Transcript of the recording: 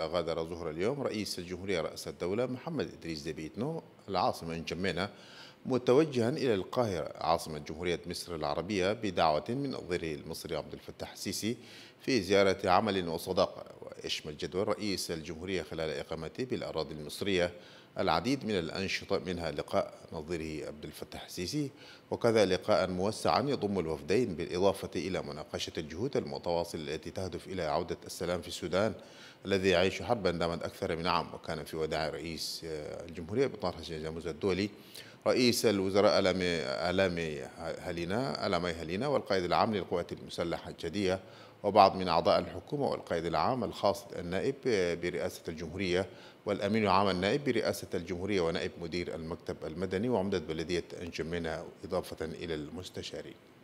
غادر ظهر اليوم رئيس الجمهورية رأس الدولة محمد إدريس دبيتنو العاصمة إن متوجها إلى القاهرة عاصمة جمهورية مصر العربية بدعوة من نظيره المصري عبد الفتاح السيسي في زيارة عمل وصداقة يشمل جدول رئيس الجمهورية خلال إقامته بالأراضي المصرية العديد من الأنشطة منها لقاء نظيره عبد الفتاح السيسي وكذا لقاء موسعا يضم الوفدين بالإضافة إلى مناقشة الجهود المتواصلة التي تهدف إلى عودة السلام في السودان الذي يعيش حربا دامت أكثر من عام وكان في وداع رئيس آه، الجمهورية بطار حسين جاموز الدولي رئيس الوزراء ألامي, ألامي هلينا ألامي هلينا والقائد العام للقوات المسلحة الجدية وبعض من أعضاء الحكومة والقائد العام الخاص النائب برئاسة الجمهورية والأمين العام النائب برئاسة الجمهورية ونائب مدير المكتب المدني وعمدة بلدية أنجمينا إضافة إلى المستشارين